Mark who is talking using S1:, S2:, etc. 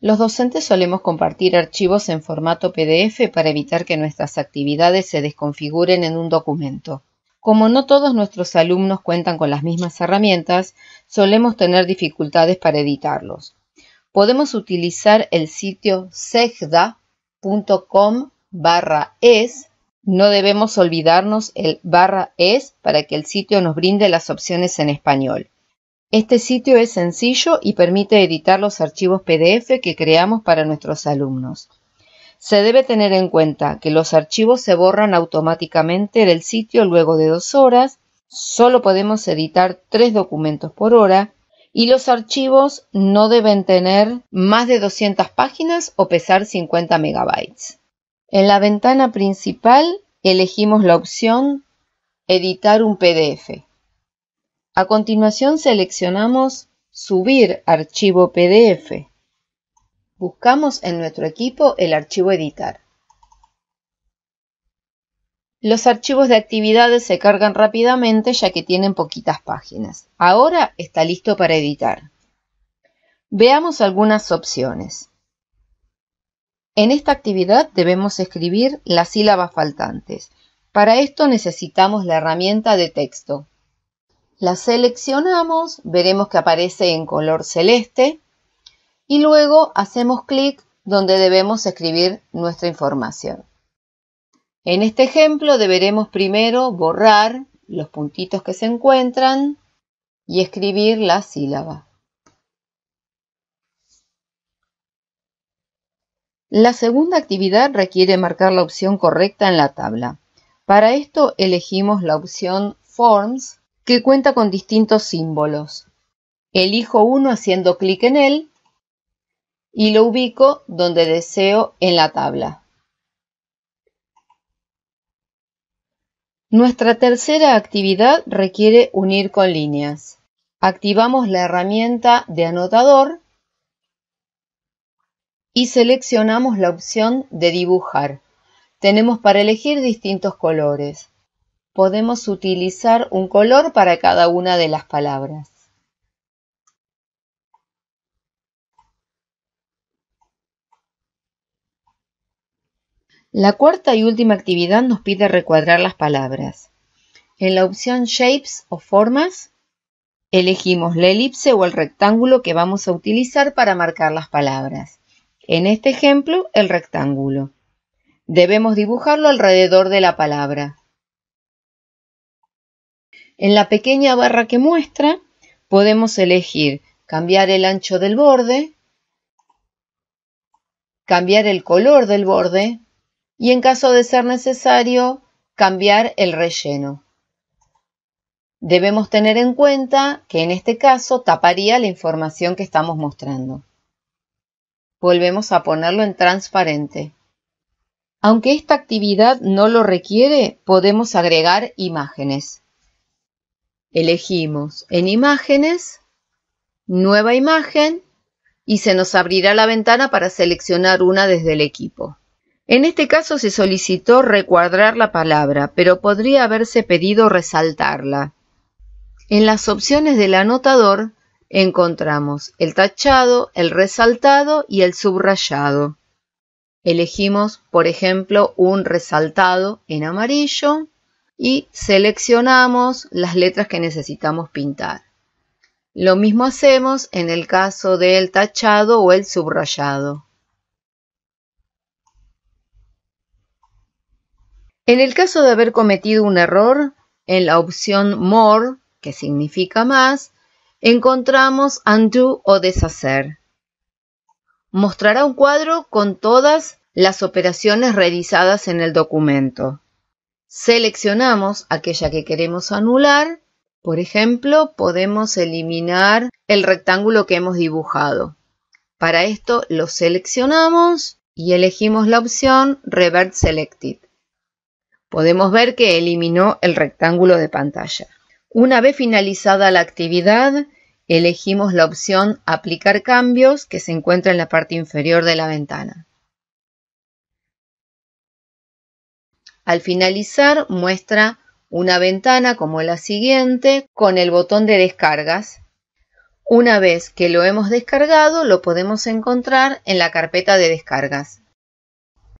S1: Los docentes solemos compartir archivos en formato PDF para evitar que nuestras actividades se desconfiguren en un documento. Como no todos nuestros alumnos cuentan con las mismas herramientas, solemos tener dificultades para editarlos. Podemos utilizar el sitio segda.com barra es. No debemos olvidarnos el barra es para que el sitio nos brinde las opciones en español. Este sitio es sencillo y permite editar los archivos PDF que creamos para nuestros alumnos. Se debe tener en cuenta que los archivos se borran automáticamente del sitio luego de dos horas, solo podemos editar tres documentos por hora y los archivos no deben tener más de 200 páginas o pesar 50 megabytes. En la ventana principal elegimos la opción Editar un PDF. A continuación seleccionamos Subir archivo PDF. Buscamos en nuestro equipo el archivo Editar. Los archivos de actividades se cargan rápidamente ya que tienen poquitas páginas. Ahora está listo para editar. Veamos algunas opciones. En esta actividad debemos escribir las sílabas faltantes. Para esto necesitamos la herramienta de texto, la seleccionamos, veremos que aparece en color celeste y luego hacemos clic donde debemos escribir nuestra información. En este ejemplo deberemos primero borrar los puntitos que se encuentran y escribir la sílaba. La segunda actividad requiere marcar la opción correcta en la tabla. Para esto elegimos la opción Forms que cuenta con distintos símbolos. Elijo uno haciendo clic en él y lo ubico donde deseo en la tabla. Nuestra tercera actividad requiere unir con líneas. Activamos la herramienta de anotador y seleccionamos la opción de dibujar. Tenemos para elegir distintos colores podemos utilizar un color para cada una de las palabras. La cuarta y última actividad nos pide recuadrar las palabras. En la opción Shapes o Formas, elegimos la elipse o el rectángulo que vamos a utilizar para marcar las palabras. En este ejemplo, el rectángulo. Debemos dibujarlo alrededor de la palabra. En la pequeña barra que muestra podemos elegir cambiar el ancho del borde, cambiar el color del borde y en caso de ser necesario cambiar el relleno. Debemos tener en cuenta que en este caso taparía la información que estamos mostrando. Volvemos a ponerlo en transparente. Aunque esta actividad no lo requiere, podemos agregar imágenes. Elegimos en imágenes, nueva imagen y se nos abrirá la ventana para seleccionar una desde el equipo. En este caso se solicitó recuadrar la palabra, pero podría haberse pedido resaltarla. En las opciones del anotador encontramos el tachado, el resaltado y el subrayado. Elegimos, por ejemplo, un resaltado en amarillo y seleccionamos las letras que necesitamos pintar. Lo mismo hacemos en el caso del tachado o el subrayado. En el caso de haber cometido un error, en la opción More, que significa más, encontramos Undo o Deshacer. Mostrará un cuadro con todas las operaciones realizadas en el documento. Seleccionamos aquella que queremos anular. Por ejemplo, podemos eliminar el rectángulo que hemos dibujado. Para esto lo seleccionamos y elegimos la opción Revert Selected. Podemos ver que eliminó el rectángulo de pantalla. Una vez finalizada la actividad, elegimos la opción Aplicar cambios que se encuentra en la parte inferior de la ventana. Al finalizar muestra una ventana como la siguiente con el botón de descargas. Una vez que lo hemos descargado lo podemos encontrar en la carpeta de descargas.